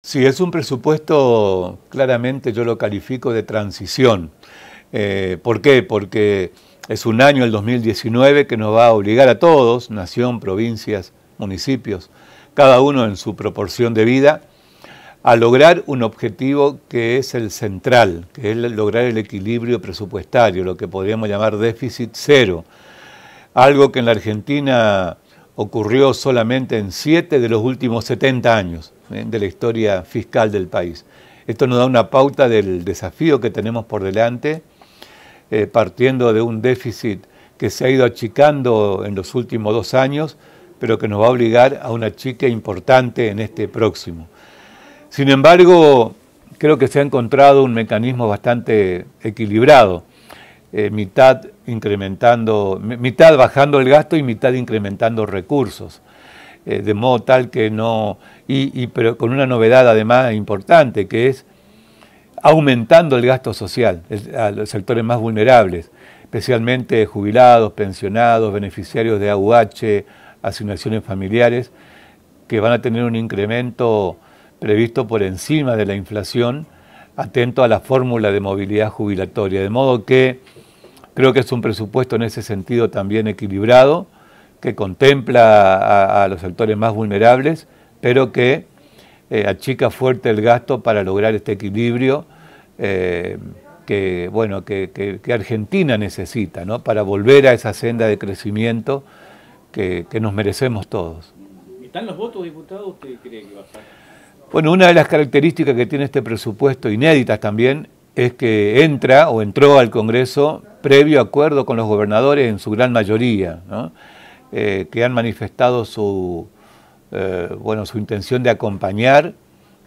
Sí, es un presupuesto, claramente yo lo califico de transición. Eh, ¿Por qué? Porque es un año, el 2019, que nos va a obligar a todos, nación, provincias, municipios, cada uno en su proporción de vida, a lograr un objetivo que es el central, que es lograr el equilibrio presupuestario, lo que podríamos llamar déficit cero. Algo que en la Argentina ocurrió solamente en siete de los últimos 70 años ¿eh? de la historia fiscal del país. Esto nos da una pauta del desafío que tenemos por delante, eh, partiendo de un déficit que se ha ido achicando en los últimos dos años, pero que nos va a obligar a una chica importante en este próximo. Sin embargo, creo que se ha encontrado un mecanismo bastante equilibrado eh, mitad incrementando, mitad bajando el gasto y mitad incrementando recursos, eh, de modo tal que no, y, pero con una novedad además importante que es aumentando el gasto social a los sectores más vulnerables, especialmente jubilados, pensionados, beneficiarios de AUH, asignaciones familiares, que van a tener un incremento previsto por encima de la inflación atento a la fórmula de movilidad jubilatoria. De modo que creo que es un presupuesto en ese sentido también equilibrado, que contempla a, los sectores más vulnerables, pero que eh, achica fuerte el gasto para lograr este equilibrio eh, que, bueno, que, Argentina necesita ¿no? para volver a esa senda de crecimiento que, nos merecemos todos. ¿Están los votos, diputados? ¿Usted cree que va a estar? Bueno, una de las características que tiene este presupuesto, inéditas también, es que entra o entró al Congreso previo acuerdo con los gobernadores en su gran mayoría, eh, que han manifestado su, eh, bueno, su intención de acompañar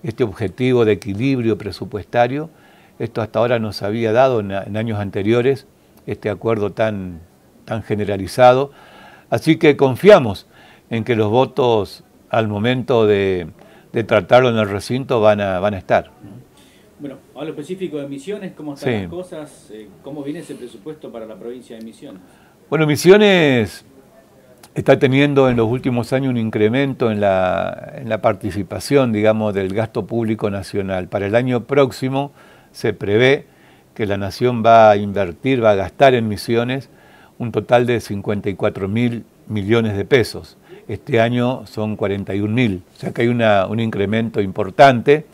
este objetivo de equilibrio presupuestario. Esto hasta ahora no se había dado en, años anteriores, este acuerdo tan, tan generalizado. Así que confiamos en que los votos al momento de de tratarlo en el recinto van a, van a estar. Bueno, hablo específico de Misiones, ¿cómo están las cosas? Eh, ¿Cómo viene ese presupuesto para la provincia de Misiones? Bueno, Misiones está teniendo en los últimos años un incremento en la, en la participación, digamos, del gasto público nacional. Para el año próximo se prevé que la nación va a invertir, va a gastar en misiones un total de 54 mil millones de pesos este año son 41.000, o sea que hay un incremento importante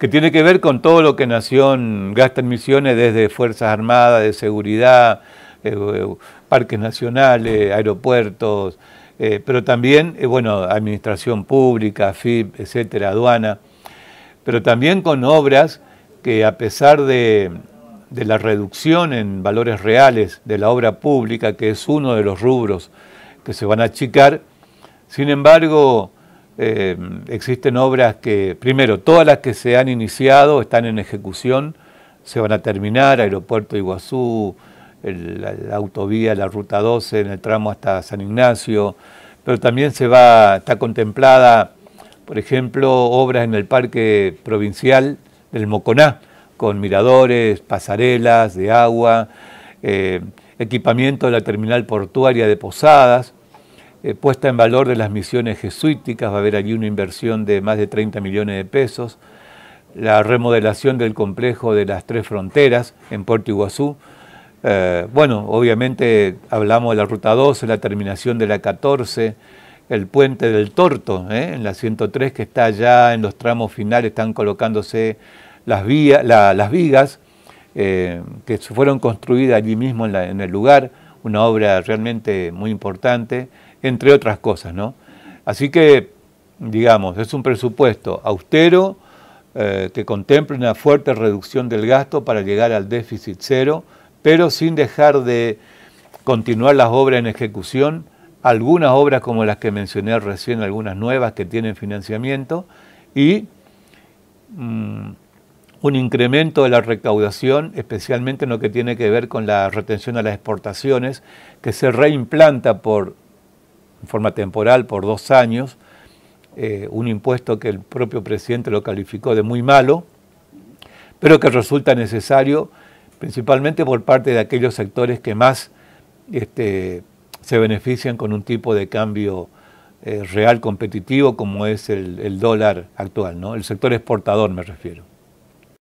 que tiene que ver con todo lo que Nación gasta en misiones desde Fuerzas Armadas, de seguridad, eh, parques nacionales, aeropuertos, eh, pero también, eh, bueno, administración pública, FIP, etcétera, aduana, pero también con obras que a pesar de la reducción en valores reales de la obra pública, que es uno de los rubros que se van a achicar, sin embargo, eh, existen obras que, primero, todas las que se han iniciado están en ejecución, se van a terminar, Aeropuerto Iguazú, la, autovía, la Ruta 12, en el tramo hasta San Ignacio, pero también se va, está contemplada, por ejemplo, obras en el Parque Provincial del Moconá, con miradores, pasarelas de agua, eh, equipamiento de la terminal portuaria de Posadas, eh, puesta en valor de las misiones jesuíticas, va a haber allí una inversión de más de 30 millones de pesos, la remodelación del complejo de las tres fronteras en Puerto Iguazú, eh, bueno, obviamente hablamos de la ruta 12, la terminación de la 14, el puente del Torto, eh, en la 103 que está ya en los tramos finales, están colocándose las, las vigas que fueron construidas allí mismo en el lugar, una obra realmente muy importante entre otras cosas, ¿no? Así que, digamos, es un presupuesto austero eh, que contempla una fuerte reducción del gasto para llegar al déficit cero, pero sin dejar de continuar las obras en ejecución, algunas obras como las que mencioné recién, algunas nuevas que tienen financiamiento, y mm, un incremento de la recaudación, especialmente en lo que tiene que ver con la retención a las exportaciones, que se reimplanta por en forma temporal por dos años, eh, un impuesto que el propio presidente lo calificó de muy malo, pero que resulta necesario principalmente por parte de aquellos sectores que más este, se benefician con un tipo de cambio eh, real competitivo como es el, el dólar actual, ¿no? el sector exportador me refiero.